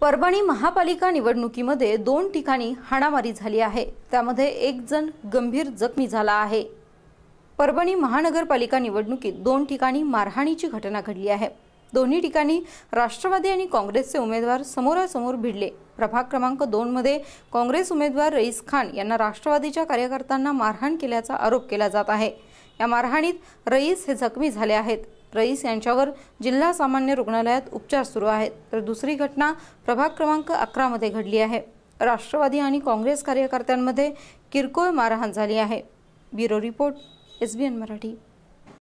परभणी महापालिका निवडणुकीमध्ये दोन ठिकाणी हाणामारी झाली आहे त्यामध्ये एक जण गंभीर जखमी झाला आहे परभणी महानगरपालिका निवडणुकीत दोन ठिकाणी मारहाणीची घटना घडली आहे दोन्ही ठिकाणी राष्ट्रवादी आणि काँग्रेसचे उमेदवार समोरासमोर भिडले प्रभाग क्रमांक दोनमध्ये काँग्रेस उमेदवार रईस खान यांना राष्ट्रवादीच्या कार्यकर्त्यांना मारहाण केल्याचा आरोप केला जात आहे या मारहाणीत रईस हे जखमी झाले आहेत रईस यांच्यावर जिल्हा सामान्य रुग्णालयात उपचार सुरू आहेत तर दुसरी घटना प्रभाग क्रमांक अकरामध्ये घडली आहे राष्ट्रवादी आणि काँग्रेस कार्यकर्त्यांमध्ये किरकोळ मारहाण झाली आहे ब्युरो रिपोर्ट एसबीएन मराठी